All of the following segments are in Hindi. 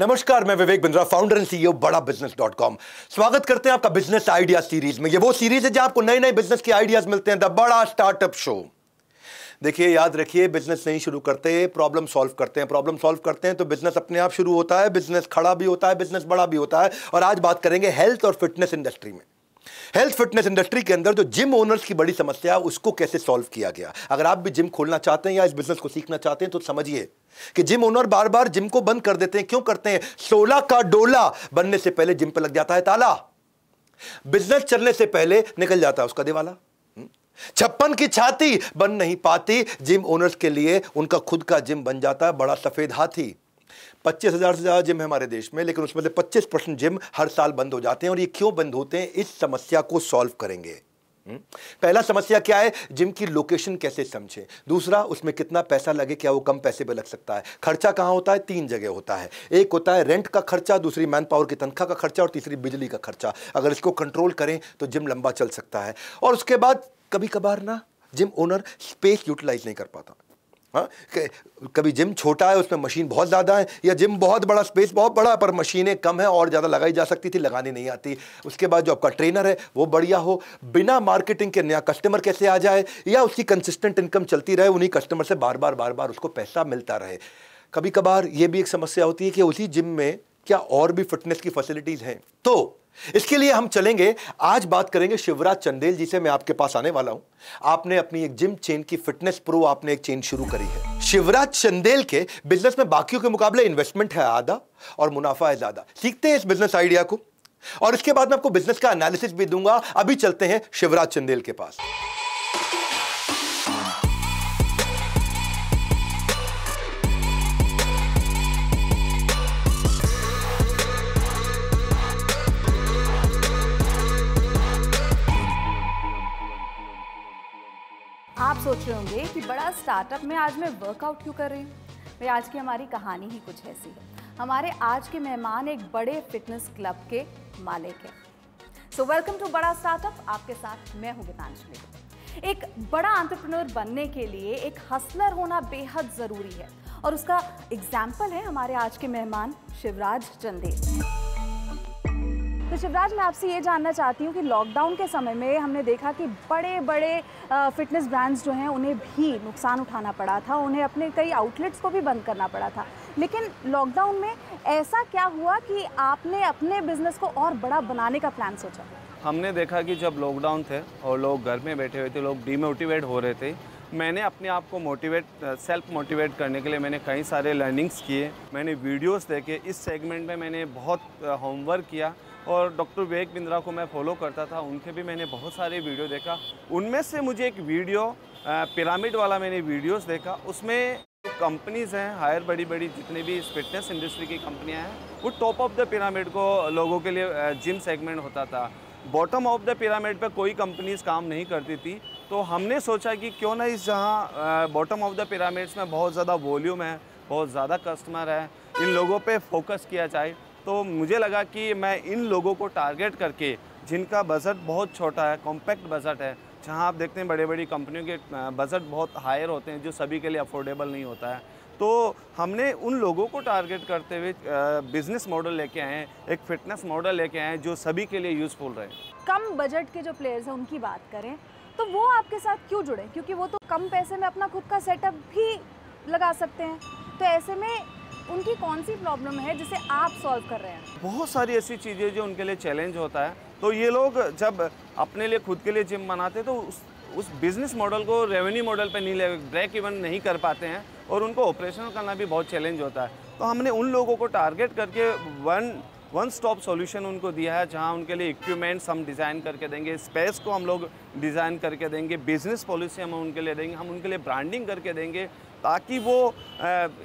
नमस्कार मैं Vivek Bindra founder and CEO Bada business dot com स्वागत करते हैं आपका बिजनेस आइडिया सीरीज में ये वो सीरीज है जहां आपको नए नए बिजनेस के आइडियाज मिलते हैं द बड़ा स्टार्टअप शो देखिए याद रखिए बिजनेस नहीं शुरू करते प्रॉब्लम सॉल्व करते हैं प्रॉब्लम सॉल्व करते हैं तो बिजनेस अपने आप शुरू होता है बिजनेस खड़ा भी होता है बिजनेस बड़ा भी होता है और आज बात करेंगे हेल्थ और फिटनेस इंडस्ट्री में हेल्थ फिटनेस इंडस्ट्री के अंदर जो जिम ओनर्स की बड़ी समस्या है उसको कैसे सॉल्व किया गया अगर आप भी जिम खोलना चाहते हैं या इस बिजनेस को सीखना चाहते हैं तो समझिए कि जिम ओनर बार बार जिम को बंद कर देते हैं क्यों करते हैं सोला का डोला बनने से पहले जिम पर लग जाता है ताला बिजनेस चलने से पहले निकल जाता है उसका दिवाला हम्म। छप्पन की छाती बन नहीं पाती जिम ओनर्स के लिए उनका खुद का जिम बन जाता है बड़ा सफेद हाथी पच्चीस हज़ार से ज़्यादा जिम है हमारे देश में लेकिन उसमें से पच्चीस परसेंट जिम हर साल बंद हो जाते हैं और ये क्यों बंद होते हैं इस समस्या को सॉल्व करेंगे हम्म। पहला समस्या क्या है जिम की लोकेशन कैसे समझे दूसरा उसमें कितना पैसा लगे क्या वो कम पैसे पे लग सकता है खर्चा कहाँ होता है तीन जगह होता है एक होता है रेंट का खर्चा दूसरी मैन पावर की तनख्वाह का खर्चा और तीसरी बिजली का खर्चा अगर इसको कंट्रोल करें तो जिम लंबा चल सकता है और उसके बाद कभी कभार ना जिम ओनर स्पेस यूटिलाइज नहीं कर पाता हाँ कभी जिम छोटा है उसमें मशीन बहुत ज़्यादा है या जिम बहुत बड़ा स्पेस बहुत बड़ा है पर मशीनें कम हैं और ज़्यादा लगाई जा सकती थी लगानी नहीं आती उसके बाद जो आपका ट्रेनर है वो बढ़िया हो बिना मार्केटिंग के नया कस्टमर कैसे आ जाए या उसकी कंसिस्टेंट इनकम चलती रहे उन्हीं कस्टमर से बार बार बार बार उसको पैसा मिलता रहे कभी कभार ये भी एक समस्या होती है कि उसी जिम में क्या और भी फिटनेस की फैसिलिटीज हैं तो इसके लिए हम चलेंगे आज बात करेंगे शिवराज चंदेल जी से मैं आपके पास आने वाला हूं आपने अपनी एक जिम चेन की फिटनेस प्रो आपने एक चेन शुरू करी है शिवराज चंदेल के बिजनेस में बाकियों के मुकाबले इन्वेस्टमेंट है आधा और मुनाफा है ज्यादा सीखते हैं इस बिजनेस आइडिया को और इसके बाद मैं आपको बिजनेस का एनालिसिस भी दूंगा अभी चलते हैं शिवराज चंदेल के पास रहे होंगे कि बड़ा स्टार्टअप में आज मैं वर्कआउट क्यों कर रही हूँ भाई आज की हमारी कहानी ही कुछ ऐसी है हमारे आज के मेहमान एक बड़े फिटनेस क्लब के मालिक हैं so welcome to Bada startup आपके साथ मैं हूँ गीतांजलि एक बड़ा आंट्रप्रनोर बनने के लिए एक हसलर होना बेहद ज़रूरी है और उसका एग्जाम्पल है हमारे आज के मेहमान शिवराज चंदेल तो शिवराज मैं आपसे ये जानना चाहती हूँ कि लॉकडाउन के समय में हमने देखा कि बड़े बड़े फिटनेस ब्रांड्स जो हैं उन्हें भी नुकसान उठाना पड़ा था उन्हें अपने कई आउटलेट्स को भी बंद करना पड़ा था लेकिन लॉकडाउन में ऐसा क्या हुआ कि आपने अपने बिजनेस को और बड़ा बनाने का प्लान सोचा हमने देखा कि जब लॉकडाउन थे और लोग घर में बैठे हुए थे लोग डीमोटिवेट हो रहे थे मैंने अपने आप को मोटिवेट सेल्फ मोटिवेट करने के लिए मैंने कई सारे लर्निंग्स किए मैंने वीडियोस देखे इस सेगमेंट में मैंने बहुत होमवर्क किया और डॉक्टर विवेक बिंद्रा को मैं फॉलो करता था उनके भी मैंने बहुत सारे वीडियो देखा उनमें से मुझे एक वीडियो पिरामिड वाला मैंने वीडियोस देखा उसमें कंपनीज़ हैं हायर बड़ी बड़ी जितनी भी फिटनेस इंडस्ट्री की कंपनियाँ हैं वो टॉप ऑफ द पिरामिड को लोगों के लिए जिम सेगमेंट होता था बॉटम ऑफ द पिरामिड पर कोई कंपनीज काम नहीं करती थी तो हमने सोचा कि क्यों ना इस जहाँ बॉटम ऑफ द पिरामिड्स में बहुत ज़्यादा वॉल्यूम है बहुत ज़्यादा कस्टमर है इन लोगों पे फोकस किया जाए तो मुझे लगा कि मैं इन लोगों को टारगेट करके जिनका बजट बहुत छोटा है कॉम्पैक्ट बजट है जहाँ आप देखते हैं बड़े बड़ी कंपनियों के बजट बहुत हायर होते हैं जो सभी के लिए अफोर्डेबल नहीं होता है तो हमने उन लोगों को टारगेट करते हुए बिजनेस मॉडल लेके आए हैं एक फिटनेस मॉडल लेके आए हैं जो सभी के लिए यूज़फुल रहे कम बजट के जो प्लेयर्स हैं उनकी बात करें तो वो आपके साथ क्यों जुड़े क्योंकि वो तो कम पैसे में अपना खुद का सेटअप भी लगा सकते हैं तो ऐसे में उनकी कौन सी प्रॉब्लम है जिसे आप सॉल्व कर रहे हैं बहुत सारी ऐसी चीज़ें जो उनके लिए चैलेंज होता है तो ये लोग जब अपने लिए खुद के लिए जिम बनाते तो उस उस बिज़नेस मॉडल को रेवेन्यू मॉडल पे नहीं ले ब्रेक इवन नहीं कर पाते हैं और उनको ऑपरेशन करना भी बहुत चैलेंज होता है तो हमने उन लोगों को टारगेट करके वन वन स्टॉप सॉल्यूशन उनको दिया है जहां उनके लिए इक्विपमेंट्स हम डिज़ाइन करके देंगे स्पेस को हम लोग डिज़ाइन करके देंगे बिजनेस पॉलिसी हम उनके लिए देंगे हम उनके लिए ब्रांडिंग करके देंगे ताकि वो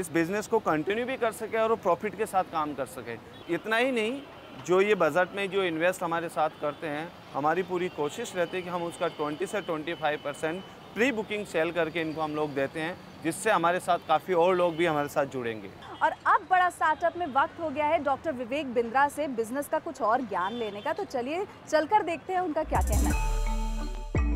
इस बिज़नेस को कंटिन्यू भी कर सके और वो प्रॉफिट के साथ काम कर सके इतना ही नहीं जो ये बजट में जो इन्वेस्ट हमारे साथ करते हैं हमारी पूरी कोशिश रहती है कि हम उसका 20 से 25 परसेंट प्री बुकिंग सेल करके इनको हम लोग देते हैं जिससे हमारे साथ काफ़ी और लोग भी हमारे साथ जुड़ेंगे और अब बड़ा स्टार्टअप में वक्त हो गया है डॉक्टर विवेक बिंद्रा से बिजनेस का कुछ और ज्ञान लेने का तो चलिए चलकर देखते हैं उनका क्या कहना है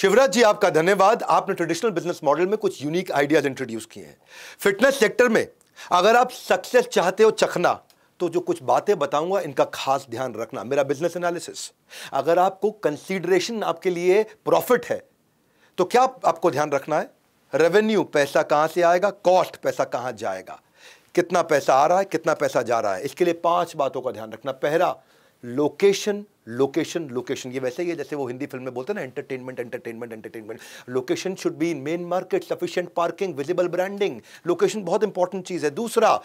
शिवराज जी आपका धन्यवाद आपने ट्रेडिशनल बिजनेस मॉडल में कुछ यूनिक आइडियाज इंट्रोड्यूस किए हैं फिटनेस सेक्टर में अगर आप सक्सेस चाहते हो चखना तो जो कुछ बातें बताऊंगा इनका खास ध्यान रखना मेरा बिजनेस एनालिसिस अगर आपको कंसीडरेशन आपके लिए प्रॉफिट है तो क्या आपको ध्यान रखना है रेवेन्यू पैसा कहाँ से आएगा कॉस्ट पैसा कहां जाएगा कितना पैसा आ रहा है कितना पैसा जा रहा है इसके लिए पांच बातों का ध्यान रखना पहला लोकेशन लोकेशन लोकेशन ये वैसे ही है जैसे वो हिंदी फिल्म में बोलते हैं ना entertainment entertainment entertainment location should be in main market sufficient parking visible branding location बहुत इंपॉर्टेंट चीज़ है दूसरा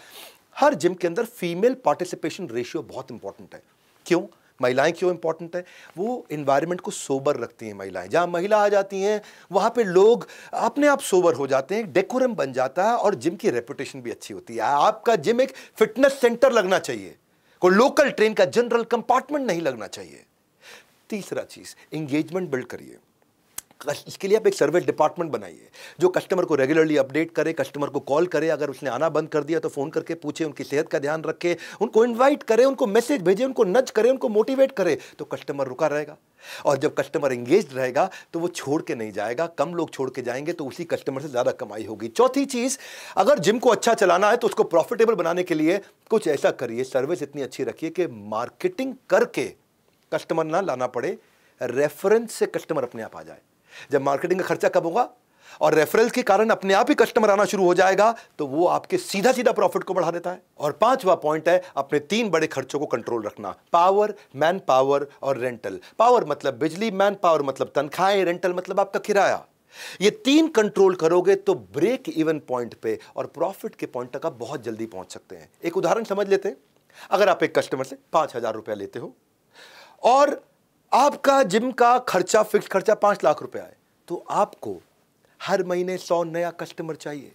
हर जिम के अंदर फीमेल पार्टिसिपेशन रेशियो बहुत इंपॉर्टेंट है क्यों महिलाएं क्यों इंपॉर्टेंट है वो इन्वायरमेंट को सोबर रखती हैं महिलाएं जहाँ महिला आ जाती हैं वहाँ पे लोग अपने आप सोबर हो जाते हैं डेकोरम बन जाता है और जिम की रेपुटेशन भी अच्छी होती है आपका जिम एक फिटनेस सेंटर लगना चाहिए वो लोकल ट्रेन का जनरल कंपार्टमेंट नहीं लगना चाहिए तीसरा चीज एंगेजमेंट बिल्ड करिए इसके लिए आप एक सर्विस डिपार्टमेंट बनाइए जो कस्टमर को रेगुलरली अपडेट करे कस्टमर को कॉल करे अगर उसने आना बंद कर दिया तो फ़ोन करके पूछे उनकी सेहत का ध्यान रखे उनको इनवाइट करे उनको मैसेज भेजे उनको नज करे उनको मोटिवेट करे तो कस्टमर रुका रहेगा और जब कस्टमर एंगेज रहेगा तो वो छोड़ के नहीं जाएगा कम लोग छोड़ के जाएंगे तो उसी कस्टमर से ज़्यादा कमाई होगी चौथी चीज़ अगर जिम को अच्छा चलाना है तो उसको प्रॉफिटेबल बनाने के लिए कुछ ऐसा करिए सर्विस इतनी अच्छी रखिए कि मार्केटिंग करके कस्टमर ना लाना पड़े रेफरेंस से कस्टमर अपने आप आ जाए जब मार्केटिंग का खर्चा कम होगा और रेफरेंस के कारण अपने आप ही कस्टमर आना शुरू हो जाएगा तो वो आपके सीधा सीधा प्रॉफिट को बढ़ा देता है और पांचवा पॉइंट है अपने तीन बड़े खर्चों को कंट्रोल रखना पावर मैन पावर और रेंटल पावर मतलब बिजली मैन पावर मतलब तनख्वाहें रेंटल मतलब आपका किराया ये तीन कंट्रोल करोगे तो ब्रेक इवन पॉइंट पे और प्रॉफिट के पॉइंट तक आप बहुत जल्दी पहुंच सकते हैं एक उदाहरण समझ लेते हैं अगर आप एक कस्टमर से पांच हजार रुपया लेते हो और आपका जिम का खर्चा फिक्स खर्चा पांच लाख रुपया है तो आपको हर महीने सौ नया कस्टमर चाहिए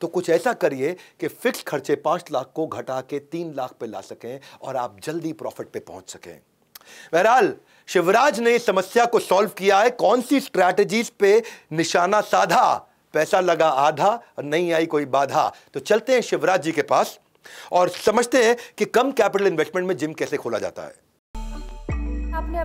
तो कुछ ऐसा करिए कि फिक्स खर्चे पांच लाख को घटा के तीन लाख पे ला सकें और आप जल्दी प्रॉफिट पे पहुंच सकें बहरहाल शिवराज ने इस समस्या को सॉल्व किया है कौन सी स्ट्रैटेजीज पे निशाना साधा पैसा लगा आधा और नहीं आई कोई बाधा तो चलते हैं शिवराज जी के पास और समझते हैं कि कम कैपिटल इन्वेस्टमेंट में जिम कैसे खोला जाता है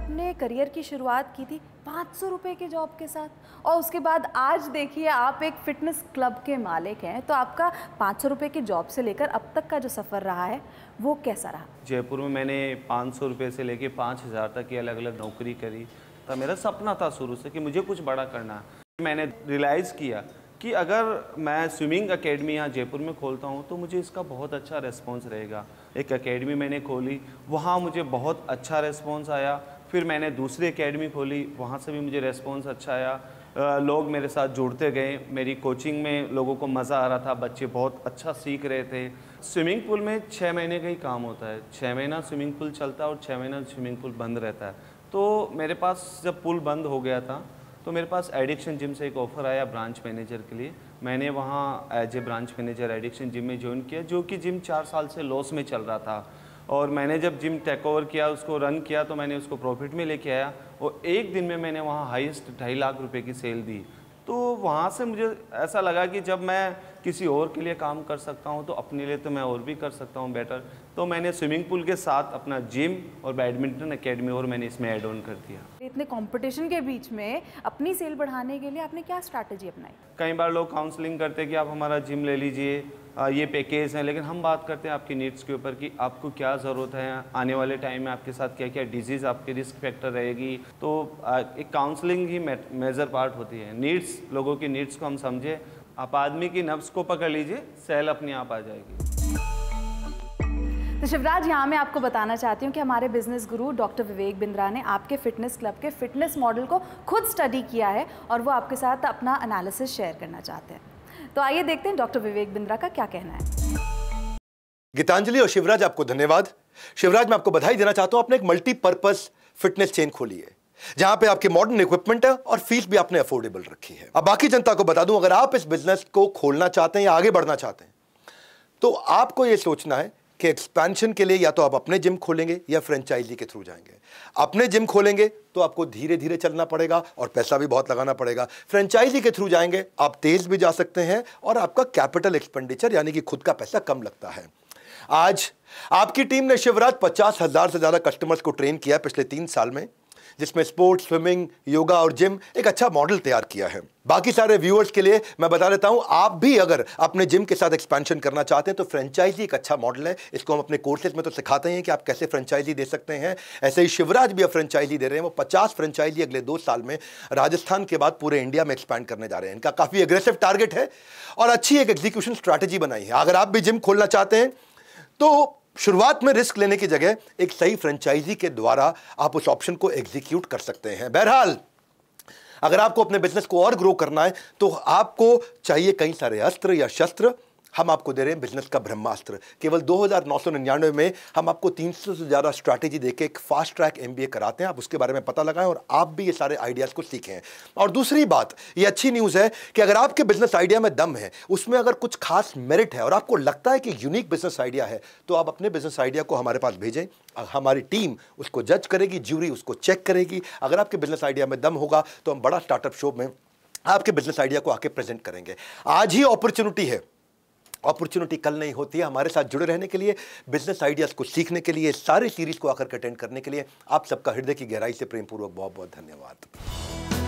अपने करियर की शुरुआत की थी पाँच सौ रुपये के जॉब के साथ और उसके बाद आज देखिए आप एक फ़िटनेस क्लब के मालिक हैं तो आपका पाँच सौ रुपये के जॉब से लेकर अब तक का जो सफ़र रहा है वो कैसा रहा जयपुर में मैंने पाँच सौ रुपये से लेकर पाँच हज़ार तक की अलग अलग नौकरी करी तो मेरा सपना था शुरू से कि मुझे कुछ बड़ा करना मैंने रियलाइज़ किया कि अगर मैं स्विमिंग अकेडमी यहाँ जयपुर में खोलता हूँ तो मुझे इसका बहुत अच्छा रेस्पॉन्स रहेगा एक अकेडमी मैंने खोली वहाँ मुझे बहुत अच्छा रेस्पॉन्स आया फिर मैंने दूसरी अकेडमी खोली वहाँ से भी मुझे रेस्पॉन्स अच्छा आया लोग मेरे साथ जुड़ते गए मेरी कोचिंग में लोगों को मज़ा आ रहा था बच्चे बहुत अच्छा सीख रहे थे स्विमिंग पूल में छः महीने का ही काम होता है छः महीना स्विमिंग पूल चलता है और छः महीना स्विमिंग पूल बंद रहता है तो मेरे पास जब पूल बंद हो गया था तो मेरे पास एडिक्शन जिम से एक ऑफ़र आया ब्रांच मैनेजर के लिए मैंने वहाँ as a branch manager addiction gym में ज्वाइन किया जो कि जिम चार साल से लॉस में चल रहा था और मैंने जब जिम टेक ओवर किया उसको रन किया तो मैंने उसको प्रॉफिट में लेके आया और एक दिन में मैंने वहाँ हाईएस्ट ढाई लाख रुपए की सेल दी तो वहाँ से मुझे ऐसा लगा कि जब मैं किसी और के लिए काम कर सकता हूँ तो अपने लिए तो मैं और भी कर सकता हूँ बेटर तो मैंने स्विमिंग पूल के साथ अपना जिम और बैडमिंटन एकेडमी और मैंने इसमें ऐड ऑन कर दिया इतने कंपटीशन के बीच में अपनी सेल बढ़ाने के लिए आपने क्या स्ट्रैटेजी अपनाई कई बार लोग काउंसलिंग करते कि आप हमारा जिम ले लीजिए ये पैकेज हैं लेकिन हम बात करते हैं आपकी नीड्स के ऊपर कि आपको क्या ज़रूरत है आने वाले टाइम में आपके साथ क्या क्या डिजीज़ आपके रिस्क फैक्टर रहेगी तो एक काउंसलिंग ही मेजर पार्ट होती है नीड्स लोगों की नीड्स को हम समझें आप आदमी की नब्स को पकड़ लीजिए सेल अपने आप आ जाएगी तो शिवराज यहाँ मैं आपको बताना चाहती हूँ कि हमारे बिजनेस गुरु डॉक्टर विवेक बिंद्रा ने आपके फिटनेस क्लब के फिटनेस मॉडल को खुद स्टडी किया है और वो आपके साथ अपना एनालिसिस शेयर करना चाहते हैं तो आइए देखते हैं डॉक्टर विवेक बिंद्रा का क्या कहना है गीतांजलि और शिवराज आपको धन्यवाद शिवराज मैं आपको बधाई देना चाहता हूं आपने एक मल्टीपर्पज फिटनेस चेन खोली है जहां पे आपके मॉडर्न इक्विपमेंट है और फीस भी आपने अफोर्डेबल रखी है अब बाकी जनता को बता दूं अगर आप इस बिजनेस को खोलना चाहते हैं या आगे बढ़ना चाहते हैं तो आपको यह सोचना है कि एक्सपेंशन के लिए या तो आप अपने जिम खोलेंगे या फ्रेंचाइजी के थ्रू जाएंगे अपने जिम खोलेंगे तो आपको धीरे धीरे चलना पड़ेगा और पैसा भी बहुत लगाना पड़ेगा फ्रेंचाइजी के थ्रू जाएंगे आप तेज भी जा सकते हैं और आपका कैपिटल एक्सपेंडिचर यानी कि खुद का पैसा कम लगता है आज आपकी टीम ने शिवराज पचास हजार से ज्यादा कस्टमर्स को ट्रेन किया पिछले तीन साल में जिसमें स्पोर्ट्स स्विमिंग योगा और जिम एक अच्छा मॉडल तैयार किया है बाकी सारे व्यूअर्स के लिए मैं बता देता हूं आप भी अगर अपने जिम के साथ एक्सपेंशन करना चाहते हैं तो फ्रेंचाइजी एक अच्छा मॉडल है इसको हम अपने कोर्सेज में तो सिखाते हैं कि आप कैसे फ्रेंचाइजी दे सकते हैं ऐसे ही शिवराज भी अब फ्रेंचाइजी दे रहे हैं वो पचास फ्रेंचाइजी अगले दो साल में राजस्थान के बाद पूरे इंडिया में एक्सपैंड करने जा रहे हैं इनका काफ़ी एग्रेसिव टारगेट है और अच्छी एक एग्जीक्यूशन स्ट्रैटेजी बनाई है अगर आप भी जिम खोलना चाहते हैं तो शुरुआत में रिस्क लेने की जगह एक सही फ्रेंचाइजी के द्वारा आप उस ऑप्शन को एग्जीक्यूट कर सकते हैं बहरहाल अगर आपको अपने बिजनेस को और ग्रो करना है तो आपको चाहिए कई सारे अस्त्र या शस्त्र हम आपको दे रहे हैं बिजनेस का ब्रह्मास्त्र केवल दो हज़ार नौ सौ निन्यानवे में हम आपको तीन सौ से ज़्यादा स्ट्रैटेजी देके एक fast track M B A कराते हैं आप उसके बारे में पता लगाएं और आप भी ये सारे आइडियाज़ को सीखें और दूसरी बात ये अच्छी न्यूज़ है कि अगर आपके बिजनेस आइडिया में दम है उसमें अगर कुछ खास मेरिट है और आपको लगता है कि यूनिक बिजनेस आइडिया है तो आप अपने बिजनेस आइडिया को हमारे पास भेजें हमारी टीम उसको जज करेगी ज्यूरी उसको चेक करेगी अगर आपके बिजनेस आइडिया में दम होगा तो हम बड़ा स्टार्टअप शो में आपके बिजनेस आइडिया को आके प्रेजेंट करेंगे आज ही अपॉर्चुनिटी है अपॉर्चुनिटी कल नहीं होती है हमारे साथ जुड़े रहने के लिए बिजनेस आइडियाज़ को सीखने के लिए सारे सीरीज़ को के अटेंड करने के लिए आप सबका हृदय की गहराई से प्रेमपूर्वक बहुत बहुत धन्यवाद